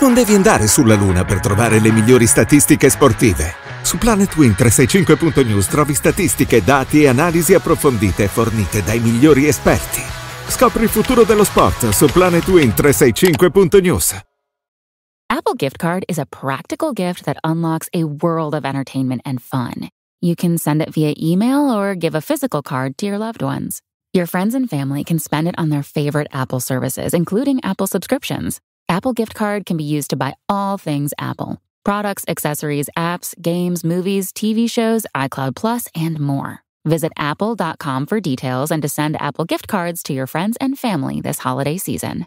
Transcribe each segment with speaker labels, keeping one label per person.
Speaker 1: Non devi andare sulla Luna per trovare le migliori statistiche sportive. Su planetwin 365news trovi statistiche, dati e analisi approfondite fornite dai migliori esperti. Scopri il futuro dello sport su planetwin 365news Apple Gift Card is a practical gift that unlocks a world of entertainment and fun. You can send it via email or give a physical card to your loved ones. Your friends and family can spend it on their favorite Apple services, including Apple subscriptions. Apple gift card can be used to buy all things Apple products, accessories, apps, games, movies, TV shows, iCloud Plus, and more. Visit apple.com for details and to send Apple gift cards to your friends and family this holiday season.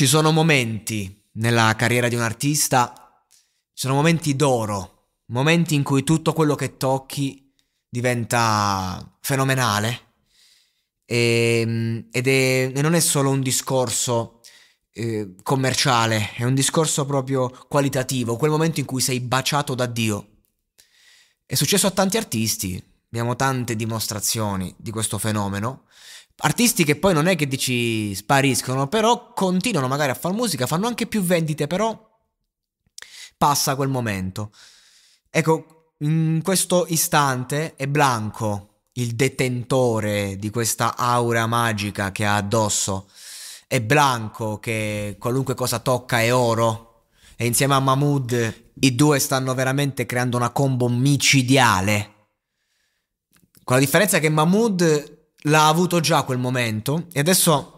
Speaker 1: Ci sono momenti nella carriera di un artista, ci sono momenti d'oro, momenti in cui tutto quello che tocchi diventa fenomenale e, ehm, ed è, e non è solo un discorso eh, commerciale, è un discorso proprio qualitativo, quel momento in cui sei baciato da Dio. È successo a tanti artisti, abbiamo tante dimostrazioni di questo fenomeno, Artisti che poi non è che dici spariscono, però continuano magari a far musica, fanno anche più vendite, però passa quel momento. Ecco, in questo istante è Blanco il detentore di questa aura magica che ha addosso. È Blanco che qualunque cosa tocca è oro. E insieme a Mahmood i due stanno veramente creando una combo micidiale. Con la differenza che Mahmood l'ha avuto già quel momento e adesso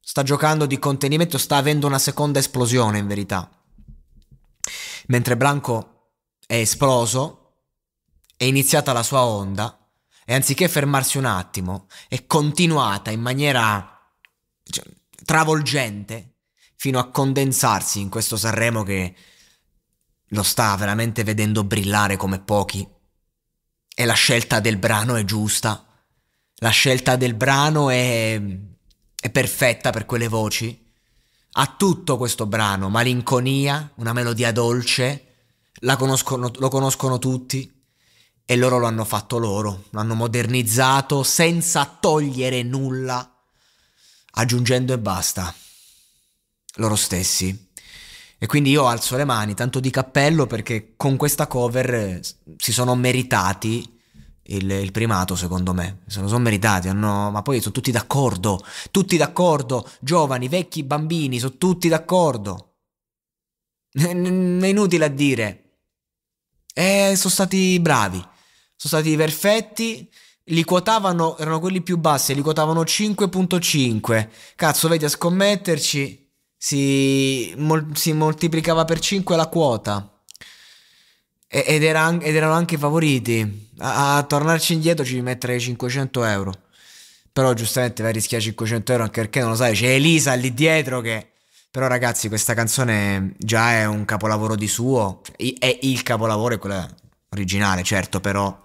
Speaker 1: sta giocando di contenimento, sta avendo una seconda esplosione in verità. Mentre Blanco è esploso, è iniziata la sua onda e anziché fermarsi un attimo, è continuata in maniera cioè, travolgente fino a condensarsi in questo Sanremo che lo sta veramente vedendo brillare come pochi. E la scelta del brano è giusta la scelta del brano è, è perfetta per quelle voci. Ha tutto questo brano, malinconia, una melodia dolce, conoscono, lo conoscono tutti e loro lo hanno fatto loro, l'hanno modernizzato senza togliere nulla, aggiungendo e basta, loro stessi. E quindi io alzo le mani, tanto di cappello, perché con questa cover eh, si sono meritati il, il, primato, secondo me. Se lo sono meritati, hanno... ma poi sono tutti d'accordo. Tutti d'accordo, giovani, vecchi, bambini, sono tutti d'accordo. È inutile a dire. E eh, sono stati bravi, sono stati perfetti. Li quotavano, erano quelli più bassi, li quotavano 5.5. Cazzo, vedi a scommetterci, si, mol si moltiplicava per 5 la quota ed, era, ed, erano anche favoriti. A, a tornarci indietro ci metterei 500 euro. Però giustamente vai a rischiare 500 euro anche perché non lo sai, c'è Elisa lì dietro che... Però ragazzi questa canzone già è un capolavoro di suo, è il capolavoro, è quella originale certo, però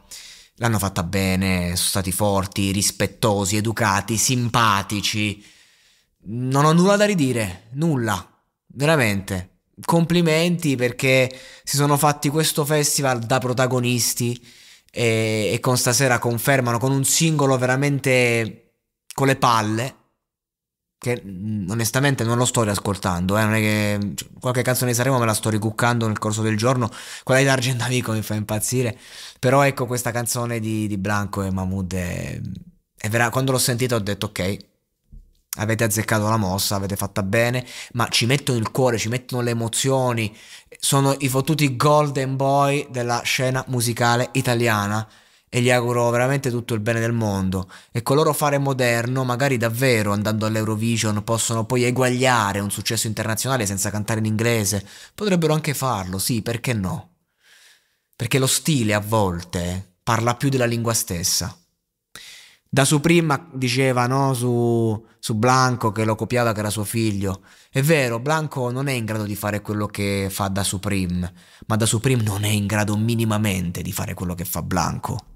Speaker 1: l'hanno fatta bene, sono stati forti, rispettosi, educati, simpatici. Non ho nulla da ridire, nulla, veramente complimenti perché si sono fatti questo festival da protagonisti e, e con stasera confermano con un singolo veramente con le palle che mm, onestamente non lo sto riascoltando, eh, non è che cioè, qualche canzone saremo me la sto ricuccando nel corso del giorno, quella di D'Argent Amico mi fa impazzire, però ecco questa canzone di, di Blanco e Mahmood è, è vera, quando l'ho sentita ho detto ok, avete azzeccato la mossa, avete fatta bene, ma ci mettono il cuore, ci mettono le emozioni, sono i fottuti golden boy della scena musicale italiana e gli auguro veramente tutto il bene del mondo e con loro fare moderno magari davvero andando all'Eurovision possono poi eguagliare un successo internazionale senza cantare in inglese potrebbero anche farlo sì perché no perché lo stile a volte eh, parla più della lingua stessa da Suprema diceva no, su, su, Blanco che lo copiava che era suo figlio. È vero, Blanco non è in grado di fare quello che fa da Supreme, ma da Supreme non è in grado minimamente di fare quello che fa Blanco.